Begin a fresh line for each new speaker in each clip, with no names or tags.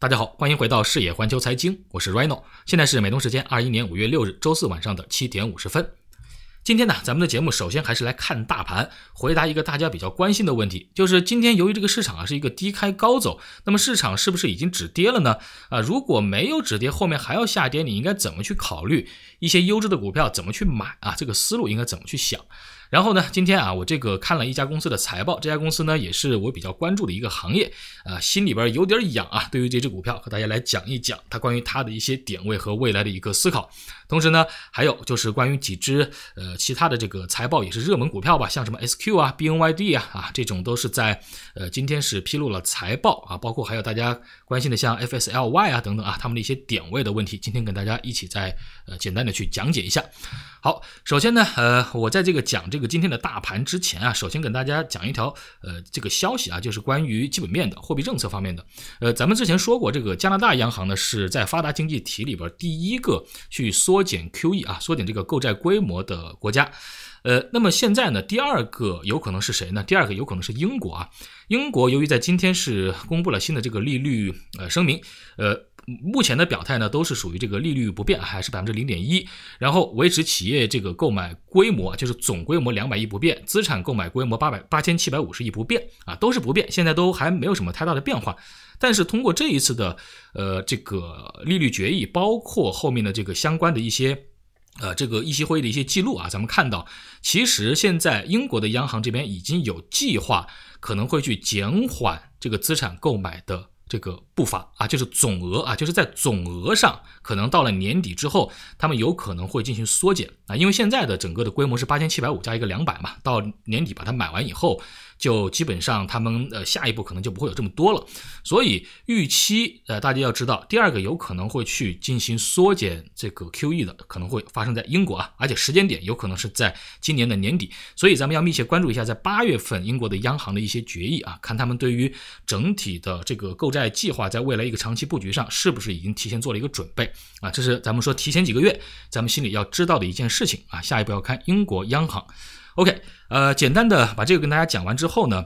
大家好，欢迎回到视野环球财经，我是 Reno，现在是美东时间二一年五月六日周四晚上的七点五十分。今天呢，咱们的节目首先还是来看大盘，回答一个大家比较关心的问题，就是今天由于这个市场啊是一个低开高走，那么市场是不是已经止跌了呢？啊，如果没有止跌，后面还要下跌，你应该怎么去考虑一些优质的股票怎么去买啊？这个思路应该怎么去想？然后呢，今天啊，我这个看了一家公司的财报，这家公司呢也是我比较关注的一个行业，啊，心里边有点痒啊。对于这只股票，和大家来讲一讲它关于它的一些点位和未来的一个思考。同时呢，还有就是关于几只呃其他的这个财报也是热门股票吧，像什么 SQ 啊、BNYD 啊啊这种都是在呃今天是披露了财报啊，包括还有大家关心的像 FSLY 啊等等啊，他们的一些点位的问题，今天跟大家一起再呃简单的去讲解一下。好，首先呢，呃，我在这个讲这个今天的大盘之前啊，首先跟大家讲一条，呃，这个消息啊，就是关于基本面的货币政策方面的。呃，咱们之前说过，这个加拿大央行呢是在发达经济体里边第一个去缩减 QE 啊，缩减这个购债规模的国家。呃，那么现在呢，第二个有可能是谁呢？第二个有可能是英国啊。英国由于在今天是公布了新的这个利率呃声明，呃。目前的表态呢，都是属于这个利率不变，还是百分之零点一，然后维持企业这个购买规模，就是总规模两百亿不变，资产购买规模八百八千七百五十亿不变，啊，都是不变。现在都还没有什么太大的变化，但是通过这一次的呃这个利率决议，包括后面的这个相关的一些呃这个议息会议的一些记录啊，咱们看到，其实现在英国的央行这边已经有计划，可能会去减缓这个资产购买的。这个步伐啊，就是总额啊，就是在总额上，可能到了年底之后，他们有可能会进行缩减啊，因为现在的整个的规模是八千七百五加一个两百嘛，到年底把它买完以后。就基本上，他们呃下一步可能就不会有这么多了，所以预期呃大家要知道，第二个有可能会去进行缩减这个 QE 的，可能会发生在英国啊，而且时间点有可能是在今年的年底，所以咱们要密切关注一下，在八月份英国的央行的一些决议啊，看他们对于整体的这个购债计划，在未来一个长期布局上是不是已经提前做了一个准备啊，这是咱们说提前几个月，咱们心里要知道的一件事情啊，下一步要看英国央行。OK，呃，简单的把这个跟大家讲完之后呢，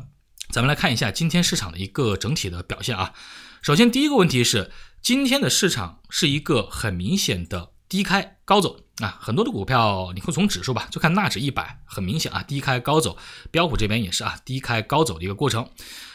咱们来看一下今天市场的一个整体的表现啊。首先，第一个问题是今天的市场是一个很明显的低开高走啊，很多的股票，你会从指数吧，就看纳指一百，很明显啊，低开高走，标普这边也是啊，低开高走的一个过程。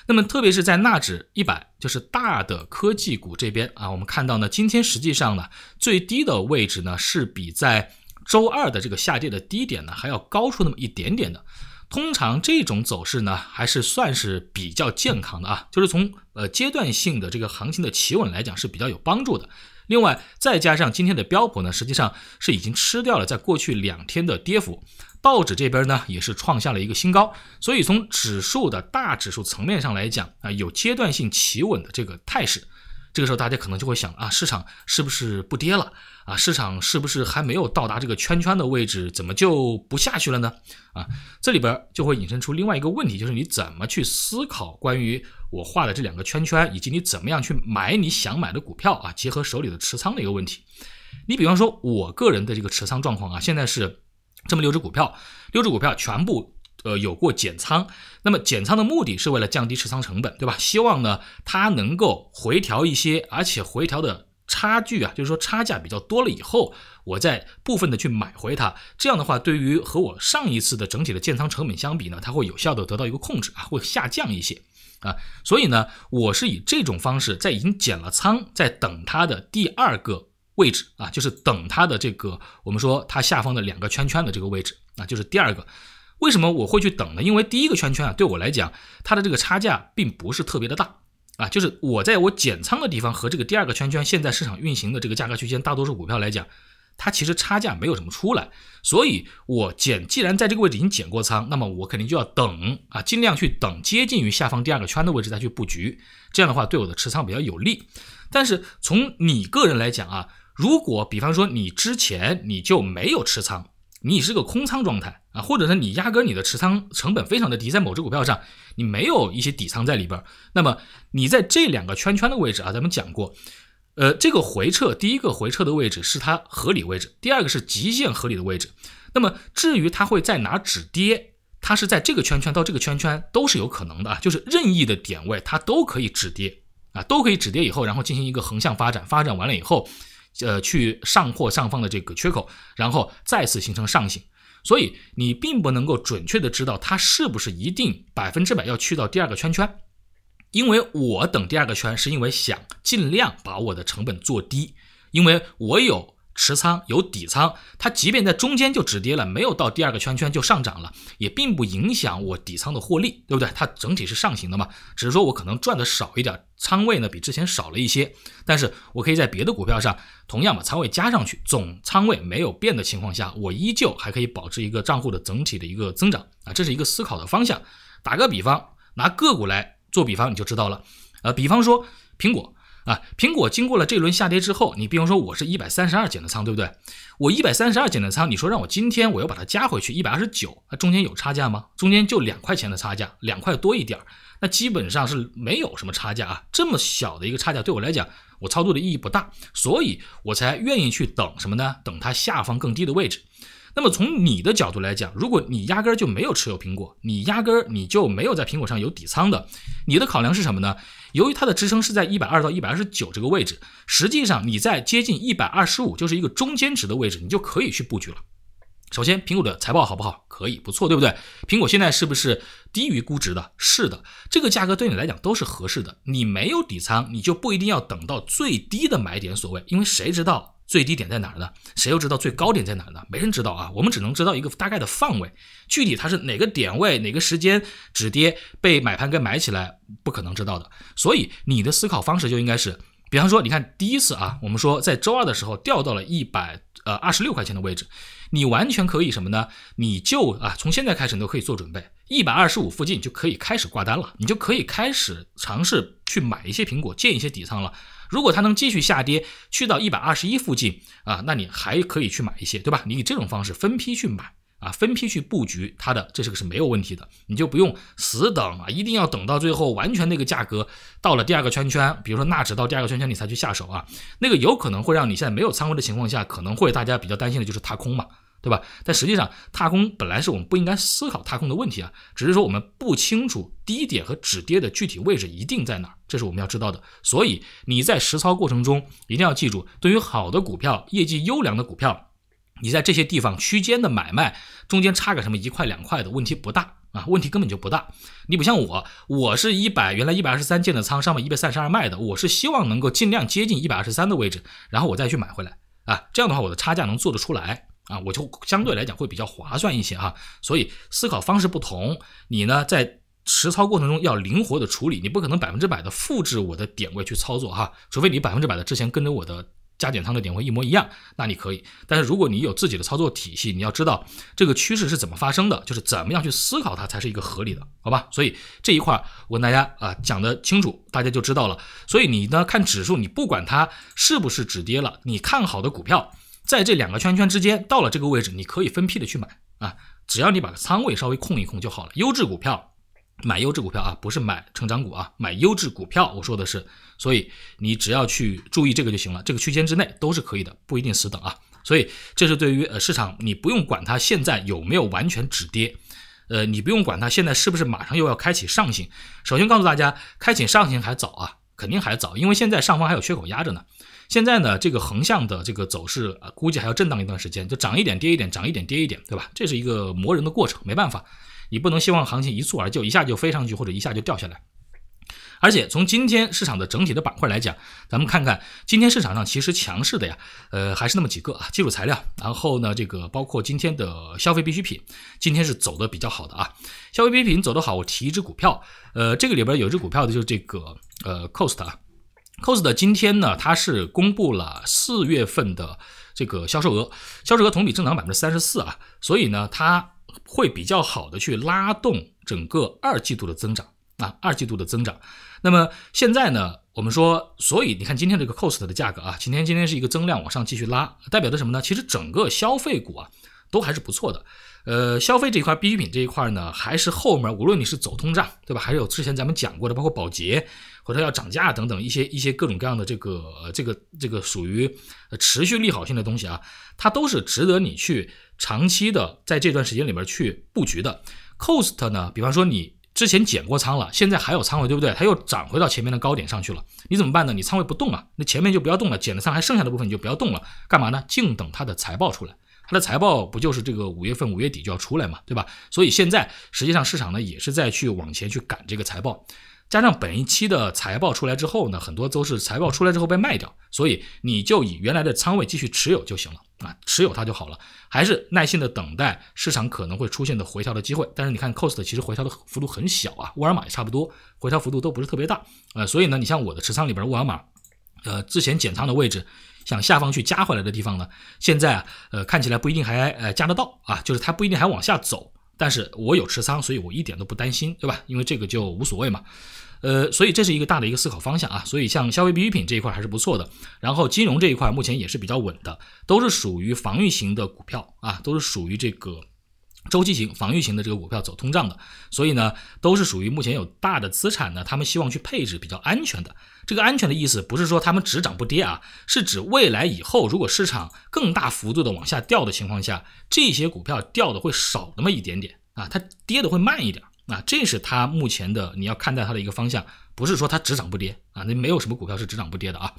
那么，特别是在纳指一百，就是大的科技股这边啊，我们看到呢，今天实际上呢，最低的位置呢是比在。周二的这个下跌的低点呢，还要高出那么一点点的。通常这种走势呢，还是算是比较健康的啊，就是从呃阶段性的这个行情的企稳来讲是比较有帮助的。另外再加上今天的标普呢，实际上是已经吃掉了在过去两天的跌幅，道指这边呢也是创下了一个新高，所以从指数的大指数层面上来讲啊，有阶段性企稳的这个态势。这个时候大家可能就会想啊，市场是不是不跌了？啊，市场是不是还没有到达这个圈圈的位置？怎么就不下去了呢？啊，这里边就会引申出另外一个问题，就是你怎么去思考关于我画的这两个圈圈，以及你怎么样去买你想买的股票啊？结合手里的持仓的一个问题。你比方说，我个人的这个持仓状况啊，现在是这么六只股票，六只股票全部呃有过减仓。那么减仓的目的是为了降低持仓成本，对吧？希望呢它能够回调一些，而且回调的。差距啊，就是说差价比较多了以后，我再部分的去买回它，这样的话，对于和我上一次的整体的建仓成本相比呢，它会有效的得到一个控制啊，会下降一些啊，所以呢，我是以这种方式在已经减了仓，在等它的第二个位置啊，就是等它的这个我们说它下方的两个圈圈的这个位置啊，就是第二个，为什么我会去等呢？因为第一个圈圈啊，对我来讲，它的这个差价并不是特别的大。啊，就是我在我减仓的地方和这个第二个圈圈，现在市场运行的这个价格区间，大多数股票来讲，它其实差价没有什么出来，所以我减，既然在这个位置已经减过仓，那么我肯定就要等啊，尽量去等接近于下方第二个圈的位置再去布局，这样的话对我的持仓比较有利。但是从你个人来讲啊，如果比方说你之前你就没有持仓。你是个空仓状态啊，或者说你压根你的持仓成本非常的低，在某只股票上你没有一些底仓在里边，那么你在这两个圈圈的位置啊，咱们讲过，呃，这个回撤第一个回撤的位置是它合理位置，第二个是极限合理的位置。那么至于它会在哪止跌，它是在这个圈圈到这个圈圈都是有可能的，啊，就是任意的点位它都可以止跌啊，都可以止跌以后，然后进行一个横向发展，发展完了以后。呃，去上破上方的这个缺口，然后再次形成上行，所以你并不能够准确的知道它是不是一定百分之百要去到第二个圈圈，因为我等第二个圈是因为想尽量把我的成本做低，因为我有。持仓有底仓，它即便在中间就止跌了，没有到第二个圈圈就上涨了，也并不影响我底仓的获利，对不对？它整体是上行的嘛，只是说我可能赚的少一点，仓位呢比之前少了一些，但是我可以在别的股票上同样把仓位加上去，总仓位没有变的情况下，我依旧还可以保持一个账户的整体的一个增长啊，这是一个思考的方向。打个比方，拿个股来做比方你就知道了，呃，比方说苹果。啊，苹果经过了这轮下跌之后，你比方说我是一百三十二减的仓，对不对？我一百三十二减的仓，你说让我今天我又把它加回去一百二十九，那中间有差价吗？中间就两块钱的差价，两块多一点儿，那基本上是没有什么差价啊。这么小的一个差价对我来讲，我操作的意义不大，所以我才愿意去等什么呢？等它下方更低的位置。那么从你的角度来讲，如果你压根儿就没有持有苹果，你压根儿你就没有在苹果上有底仓的，你的考量是什么呢？由于它的支撑是在一百二到一百二十九这个位置，实际上你在接近一百二十五就是一个中间值的位置，你就可以去布局了。首先，苹果的财报好不好？可以，不错，对不对？苹果现在是不是低于估值的？是的，这个价格对你来讲都是合适的。你没有底仓，你就不一定要等到最低的买点，所谓，因为谁知道。最低点在哪儿呢？谁又知道最高点在哪儿呢？没人知道啊，我们只能知道一个大概的范围，具体它是哪个点位、哪个时间止跌被买盘给买起来，不可能知道的。所以你的思考方式就应该是，比方说，你看第一次啊，我们说在周二的时候掉到了一百呃二十六块钱的位置，你完全可以什么呢？你就啊从现在开始你都可以做准备，一百二十五附近就可以开始挂单了，你就可以开始尝试去买一些苹果，建一些底仓了。如果它能继续下跌，去到一百二十一附近啊，那你还可以去买一些，对吧？你以这种方式分批去买啊，分批去布局它的，这是个是没有问题的，你就不用死等啊，一定要等到最后完全那个价格到了第二个圈圈，比如说纳指到第二个圈圈你才去下手啊，那个有可能会让你现在没有仓位的情况下，可能会大家比较担心的就是踏空嘛。对吧？但实际上踏空本来是我们不应该思考踏空的问题啊，只是说我们不清楚低点和止跌的具体位置一定在哪儿，这是我们要知道的。所以你在实操过程中一定要记住，对于好的股票、业绩优良的股票，你在这些地方区间的买卖中间差个什么一块两块的问题不大啊，问题根本就不大。你不像我，我是一百原来一百二十三建的仓，上面一百三十二卖的，我是希望能够尽量接近一百二十三的位置，然后我再去买回来啊，这样的话我的差价能做得出来。啊，我就相对来讲会比较划算一些哈，所以思考方式不同，你呢在实操过程中要灵活的处理，你不可能百分之百的复制我的点位去操作哈，除非你百分之百的之前跟着我的加减仓的点位一模一样，那你可以。但是如果你有自己的操作体系，你要知道这个趋势是怎么发生的，就是怎么样去思考它才是一个合理的，好吧？所以这一块我跟大家啊讲的清楚，大家就知道了。所以你呢看指数，你不管它是不是止跌了，你看好的股票。在这两个圈圈之间，到了这个位置，你可以分批的去买啊，只要你把仓位稍微控一控就好了。优质股票，买优质股票啊，不是买成长股啊，买优质股票。我说的是，所以你只要去注意这个就行了，这个区间之内都是可以的，不一定死等啊。所以这是对于呃市场，你不用管它现在有没有完全止跌，呃，你不用管它现在是不是马上又要开启上行。首先告诉大家，开启上行还早啊，肯定还早，因为现在上方还有缺口压着呢。现在呢，这个横向的这个走势啊，估计还要震荡一段时间，就涨一点跌一点，涨一点跌一点，对吧？这是一个磨人的过程，没办法，你不能希望行情一蹴而就，一下就飞上去或者一下就掉下来。而且从今天市场的整体的板块来讲，咱们看看今天市场上其实强势的呀，呃，还是那么几个啊，基础材料，然后呢，这个包括今天的消费必需品，今天是走的比较好的啊。消费必需品走的好，我提一只股票，呃，这个里边有只股票的就是这个呃，Cost 啊。Cost 的今天呢，它是公布了四月份的这个销售额，销售额同比增长百分之三十四啊，所以呢，它会比较好的去拉动整个二季度的增长啊，二季度的增长。那么现在呢，我们说，所以你看今天这个 Cost 的价格啊，今天今天是一个增量往上继续拉，代表的什么呢？其实整个消费股啊。都还是不错的，呃，消费这一块，必需品这一块呢，还是后面无论你是走通胀，对吧？还是有之前咱们讲过的，包括保洁或者要涨价等等一些一些各种各样的这个这个这个属于持续利好性的东西啊，它都是值得你去长期的在这段时间里面去布局的。Cost 呢，比方说你之前减过仓了，现在还有仓位，对不对？它又涨回到前面的高点上去了，你怎么办呢？你仓位不动啊，那前面就不要动了，减了仓还剩下的部分你就不要动了，干嘛呢？静等它的财报出来。它的财报不就是这个五月份、五月底就要出来嘛，对吧？所以现在实际上市场呢也是在去往前去赶这个财报，加上本一期的财报出来之后呢，很多都是财报出来之后被卖掉，所以你就以原来的仓位继续持有就行了啊，持有它就好了，还是耐心的等待市场可能会出现的回调的机会。但是你看，Cost 其实回调的幅度很小啊，沃尔玛也差不多，回调幅度都不是特别大。呃，所以呢，你像我的持仓里边沃尔玛，呃，之前减仓的位置。向下方去加回来的地方呢？现在啊，呃，看起来不一定还呃加得到啊，就是它不一定还往下走。但是我有持仓，所以我一点都不担心，对吧？因为这个就无所谓嘛。呃，所以这是一个大的一个思考方向啊。所以像消费必需品这一块还是不错的，然后金融这一块目前也是比较稳的，都是属于防御型的股票啊，都是属于这个。周期型、防御型的这个股票走通胀的，所以呢，都是属于目前有大的资产呢，他们希望去配置比较安全的。这个安全的意思不是说他们只涨不跌啊，是指未来以后如果市场更大幅度的往下掉的情况下，这些股票掉的会少那么一点点啊，它跌的会慢一点啊，这是它目前的你要看待它的一个方向，不是说它只涨不跌啊，那没有什么股票是只涨不跌的啊。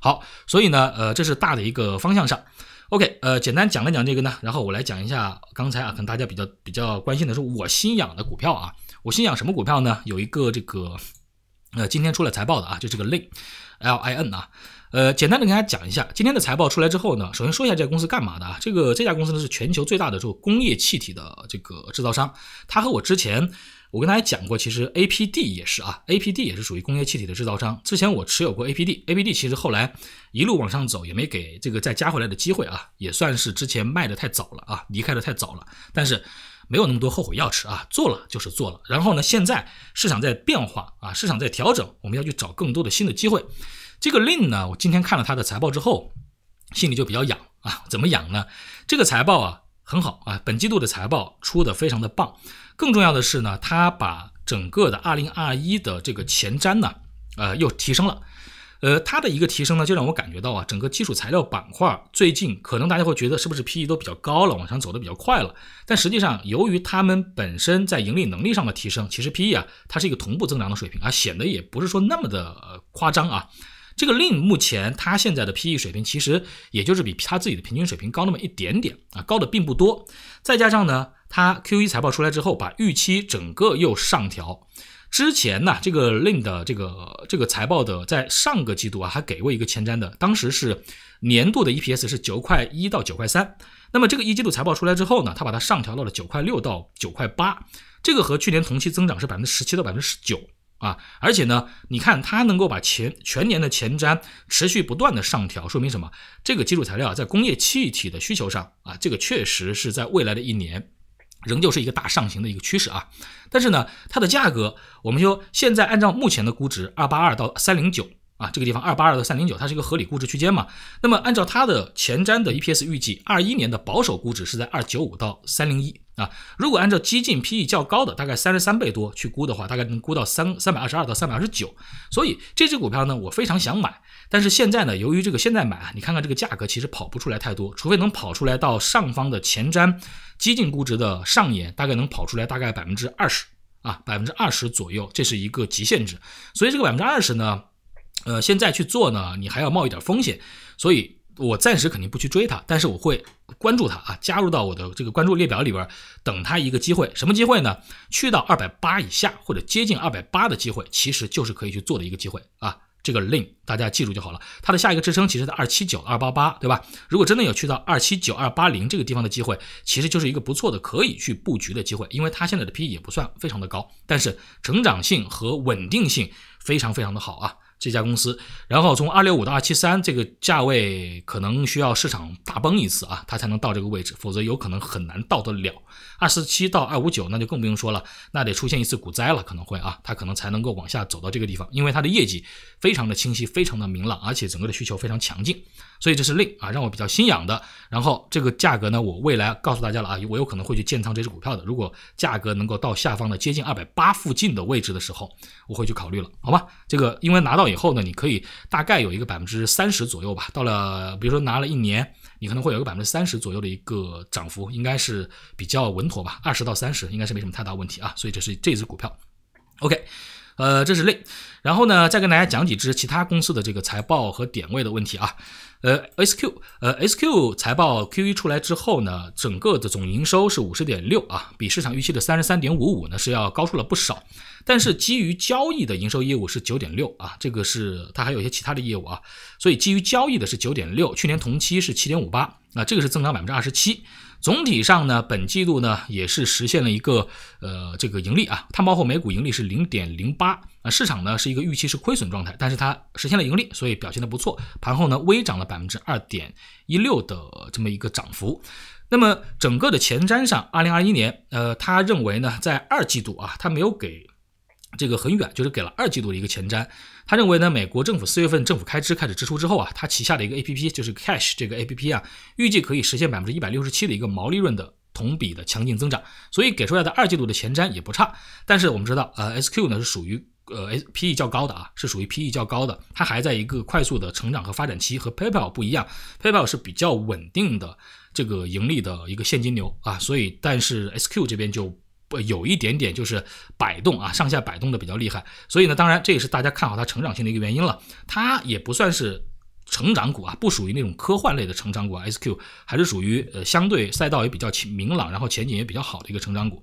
好，所以呢，呃，这是大的一个方向上。OK，呃，简单讲了讲这个呢，然后我来讲一下刚才啊，可能大家比较比较关心的是我新养的股票啊，我新养什么股票呢？有一个这个，呃，今天出了财报的啊，就这个 LIN，L I N 啊，呃，简单的跟大家讲一下今天的财报出来之后呢，首先说一下这家公司干嘛的啊，这个这家公司呢是全球最大的这个工业气体的这个制造商，它和我之前。我跟大家讲过，其实 APD 也是啊，APD 也是属于工业气体的制造商。之前我持有过 APD，APD 其实后来一路往上走，也没给这个再加回来的机会啊，也算是之前卖的太早了啊，离开的太早了。但是没有那么多后悔药吃啊，做了就是做了。然后呢，现在市场在变化啊，市场在调整，我们要去找更多的新的机会。这个 Lin 呢，我今天看了他的财报之后，心里就比较痒啊，怎么痒呢？这个财报啊。很好啊，本季度的财报出的非常的棒，更重要的是呢，它把整个的二零二一的这个前瞻呢，呃，又提升了，呃，它的一个提升呢，就让我感觉到啊，整个基础材料板块最近可能大家会觉得是不是 P E 都比较高了，往上走的比较快了，但实际上由于他们本身在盈利能力上的提升，其实 P E 啊，它是一个同步增长的水平啊，显得也不是说那么的夸张啊。这个令目前它现在的 P/E 水平其实也就是比它自己的平均水平高那么一点点啊，高的并不多。再加上呢，它 Q 1财报出来之后，把预期整个又上调。之前呢，这个令的这个这个财报的在上个季度啊，还给过一个前瞻的，当时是年度的 EPS 是九块一到九块三。那么这个一季度财报出来之后呢，它把它上调到了九块六到九块八，这个和去年同期增长是百分之十七到百分之十九。啊，而且呢，你看它能够把前全年的前瞻持续不断的上调，说明什么？这个基础材料啊，在工业气体的需求上啊，这个确实是在未来的一年，仍旧是一个大上行的一个趋势啊。但是呢，它的价格，我们就现在按照目前的估值二八二到三零九。啊，这个地方二八二到三零九，它是一个合理估值区间嘛？那么按照它的前瞻的 EPS 预计，二一年的保守估值是在二九五到三零一啊。如果按照激进 PE 较高的，大概三十三倍多去估的话，大概能估到三三百二十二到三百二十九。所以这只股票呢，我非常想买，但是现在呢，由于这个现在买啊，你看看这个价格其实跑不出来太多，除非能跑出来到上方的前瞻激进估值的上沿，大概能跑出来大概百分之二十啊，百分之二十左右，这是一个极限值。所以这个百分之二十呢？呃，现在去做呢，你还要冒一点风险，所以我暂时肯定不去追它，但是我会关注它啊，加入到我的这个关注列表里边，等它一个机会，什么机会呢？去到二百八以下或者接近二百八的机会，其实就是可以去做的一个机会啊。这个 link 大家记住就好了，它的下一个支撑其实在二七九、二八八，对吧？如果真的有去到二七九、二八零这个地方的机会，其实就是一个不错的可以去布局的机会，因为它现在的 PE 也不算非常的高，但是成长性和稳定性非常非常的好啊。这家公司，然后从二六五到二七三这个价位，可能需要市场大崩一次啊，它才能到这个位置，否则有可能很难到得了。二四七到二五九那就更不用说了，那得出现一次股灾了，可能会啊，它可能才能够往下走到这个地方，因为它的业绩非常的清晰，非常的明朗，而且整个的需求非常强劲。所以这是令啊，让我比较心痒的。然后这个价格呢，我未来告诉大家了啊，我有可能会去建仓这只股票的。如果价格能够到下方的接近二百八附近的位置的时候，我会去考虑了，好吧？这个因为拿到以后呢，你可以大概有一个百分之三十左右吧。到了比如说拿了一年，你可能会有一个百分之三十左右的一个涨幅，应该是比较稳妥吧，二十到三十应该是没什么太大问题啊。所以这是这只股票，OK。呃，这是类，然后呢，再跟大家讲几只其他公司的这个财报和点位的问题啊。呃，S Q，呃，S Q 财报 Q 一出来之后呢，整个的总营收是五十点六啊，比市场预期的三十三点五五呢是要高出了不少。但是基于交易的营收业务是九点六啊，这个是它还有一些其他的业务啊，所以基于交易的是九点六，去年同期是七点五八啊，这个是增长百分之二十七。总体上呢，本季度呢也是实现了一个呃这个盈利啊，它包括每股盈利是零点零八啊，市场呢是一个预期是亏损状态，但是它实现了盈利，所以表现的不错，盘后呢微涨了百分之二点一六的这么一个涨幅。那么整个的前瞻上，二零二一年，呃，他认为呢在二季度啊，他没有给。这个很远，就是给了二季度的一个前瞻。他认为呢，美国政府四月份政府开支开始支出之后啊，他旗下的一个 A P P 就是 Cash 这个 A P P 啊，预计可以实现百分之一百六十七的一个毛利润的同比的强劲增长，所以给出来的二季度的前瞻也不差。但是我们知道，呃，S Q 呢是属于呃 P E 较高的啊，是属于 P E 较高的，它还在一个快速的成长和发展期，和 PayPal 不一样，PayPal 是比较稳定的这个盈利的一个现金流啊，所以但是 S Q 这边就。不有一点点就是摆动啊，上下摆动的比较厉害，所以呢，当然这也是大家看好它成长性的一个原因了。它也不算是成长股啊，不属于那种科幻类的成长股，SQ 还是属于呃相对赛道也比较明明朗，然后前景也比较好的一个成长股。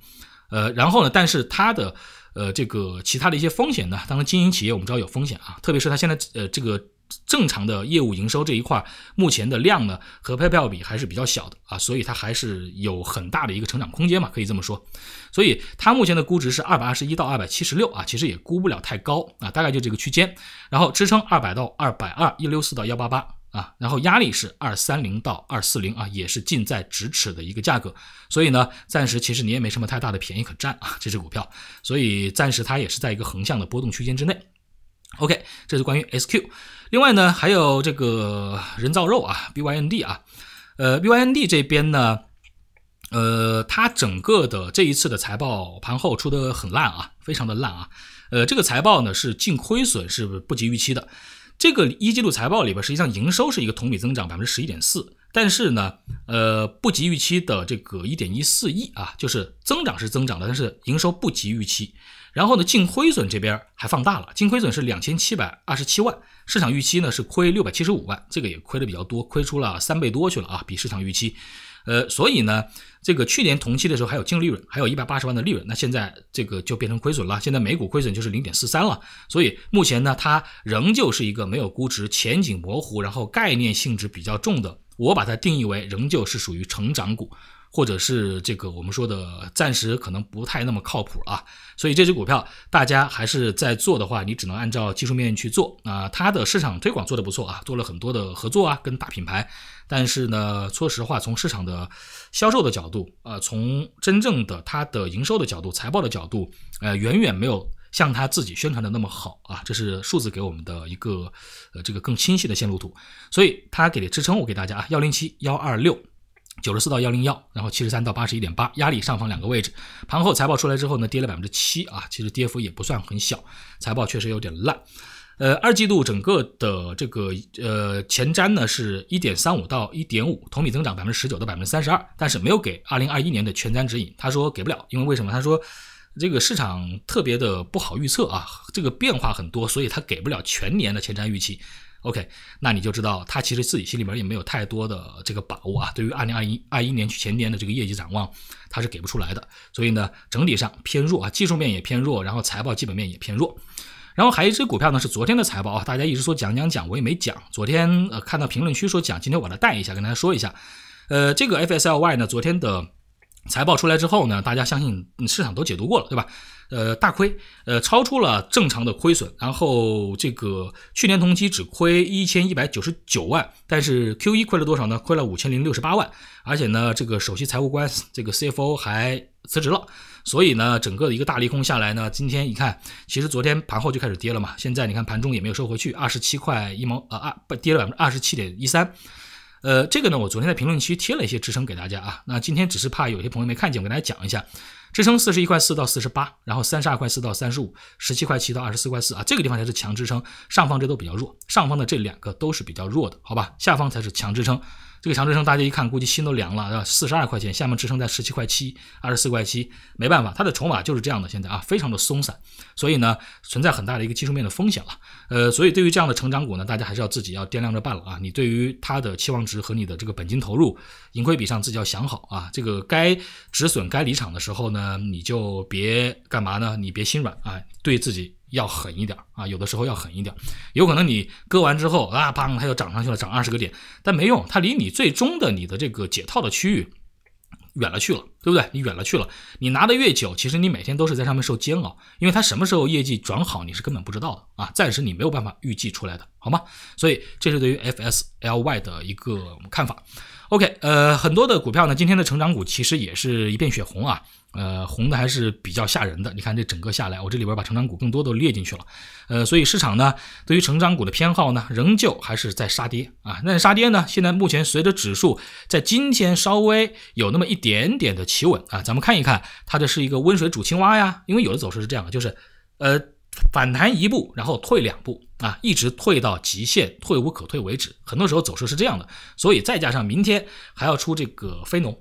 呃，然后呢，但是它的呃这个其他的一些风险呢，当然经营企业我们知道有风险啊，特别是它现在呃这个。正常的业务营收这一块，目前的量呢和 paypal 比还是比较小的啊，所以它还是有很大的一个成长空间嘛，可以这么说。所以它目前的估值是二百二十一到二百七十六啊，其实也估不了太高啊，大概就这个区间。然后支撑二百到二百二一六四到幺八八啊，然后压力是二三零到二四零啊，也是近在咫尺的一个价格。所以呢，暂时其实你也没什么太大的便宜可占啊，这只股票。所以暂时它也是在一个横向的波动区间之内。OK，这是关于 SQ。另外呢，还有这个人造肉啊，BYND 啊，呃，BYND 这边呢，呃，它整个的这一次的财报盘后出的很烂啊，非常的烂啊，呃，这个财报呢是净亏损是不及预期的，这个一季度财报里边实际上营收是一个同比增长百分之十一点四，但是呢，呃，不及预期的这个一点一四亿啊，就是增长是增长的，但是营收不及预期。然后呢，净亏损这边还放大了，净亏损是两千七百二十七万，市场预期呢是亏六百七十五万，这个也亏的比较多，亏出了三倍多去了啊，比市场预期。呃，所以呢，这个去年同期的时候还有净利润，还有一百八十万的利润，那现在这个就变成亏损了，现在每股亏损就是零点四三了。所以目前呢，它仍旧是一个没有估值、前景模糊，然后概念性质比较重的，我把它定义为仍旧是属于成长股。或者是这个我们说的暂时可能不太那么靠谱啊，所以这只股票大家还是在做的话，你只能按照技术面去做。啊，它的市场推广做的不错啊，做了很多的合作啊，跟大品牌。但是呢，说实话，从市场的销售的角度，呃，从真正的它的营收的角度、财报的角度，呃，远远没有像他自己宣传的那么好啊。这是数字给我们的一个呃这个更清晰的线路图。所以它给的支撑，我给大家啊，幺零七幺二六。九十四到幺零幺，然后七十三到八十一点八，压力上方两个位置。盘后财报出来之后呢，跌了百分之七啊，其实跌幅也不算很小。财报确实有点烂，呃，二季度整个的这个呃前瞻呢是一点三五到一点五，同比增长百分之十九到百分之三十二，但是没有给二零二一年的全瞻指引。他说给不了，因为为什么？他说这个市场特别的不好预测啊，这个变化很多，所以他给不了全年的前瞻预期。OK，那你就知道他其实自己心里面也没有太多的这个把握啊。对于二零二一二一年去前年的这个业绩展望，他是给不出来的。所以呢，整体上偏弱啊，技术面也偏弱，然后财报基本面也偏弱。然后还有一只股票呢，是昨天的财报啊，大家一直说讲讲讲，我也没讲。昨天呃看到评论区说讲，今天我把它带一下，跟大家说一下。呃，这个 FSLY 呢，昨天的。财报出来之后呢，大家相信市场都解读过了，对吧？呃，大亏，呃，超出了正常的亏损。然后这个去年同期只亏一千一百九十九万，但是 Q 一亏了多少呢？亏了五千零六十八万。而且呢，这个首席财务官这个 CFO 还辞职了。所以呢，整个的一个大利空下来呢，今天你看，其实昨天盘后就开始跌了嘛。现在你看盘中也没有收回去，二十七块一毛，呃，二不跌了百分之二十七点一三。呃，这个呢，我昨天在评论区贴了一些支撑给大家啊。那今天只是怕有些朋友没看见，我给大家讲一下。支撑四十一块四到四十八，然后三十二块四到三十五，十七块七到二十四块四啊，这个地方才是强支撑，上方这都比较弱，上方的这两个都是比较弱的，好吧，下方才是强支撑，这个强支撑大家一看估计心都凉了啊，四十二块钱，下面支撑在十七块七、二十四块七，没办法，它的筹码就是这样的，现在啊，非常的松散，所以呢，存在很大的一个技术面的风险了，呃，所以对于这样的成长股呢，大家还是要自己要掂量着办了啊，你对于它的期望值和你的这个本金投入盈亏比上自己要想好啊，这个该止损该离场的时候呢。嗯，你就别干嘛呢？你别心软啊，对自己要狠一点啊。有的时候要狠一点，有可能你割完之后啊，砰，它又涨上去了，涨二十个点，但没用，它离你最终的你的这个解套的区域远了去了。对不对？你远了去了，你拿的越久，其实你每天都是在上面受煎熬，因为它什么时候业绩转好，你是根本不知道的啊！暂时你没有办法预计出来的，好吗？所以这是对于 FSLY 的一个看法。OK，呃，很多的股票呢，今天的成长股其实也是一片血红啊，呃，红的还是比较吓人的。你看这整个下来，我这里边把成长股更多都列进去了，呃，所以市场呢，对于成长股的偏好呢，仍旧还是在杀跌啊。那杀跌呢，现在目前随着指数在今天稍微有那么一点点的。企稳啊，咱们看一看，它的是一个温水煮青蛙呀，因为有的走势是这样的，就是，呃，反弹一步，然后退两步啊，一直退到极限，退无可退为止。很多时候走势是这样的，所以再加上明天还要出这个非农。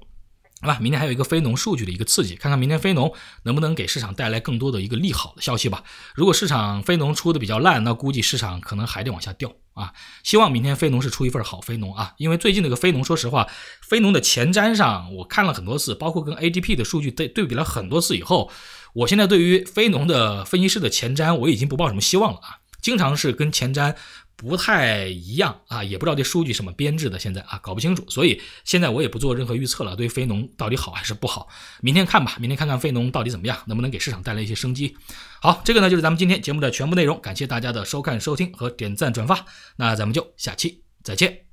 好吧，明天还有一个非农数据的一个刺激，看看明天非农能不能给市场带来更多的一个利好的消息吧。如果市场非农出的比较烂，那估计市场可能还得往下掉啊。希望明天非农是出一份好非农啊，因为最近那个非农，说实话，非农的前瞻上我看了很多次，包括跟 ADP 的数据对对比了很多次以后，我现在对于非农的分析师的前瞻我已经不抱什么希望了啊，经常是跟前瞻。不太一样啊，也不知道这数据什么编制的，现在啊搞不清楚，所以现在我也不做任何预测了。对非农到底好还是不好，明天看吧，明天看看非农到底怎么样，能不能给市场带来一些生机。好，这个呢就是咱们今天节目的全部内容，感谢大家的收看、收听和点赞、转发，那咱们就下期再见。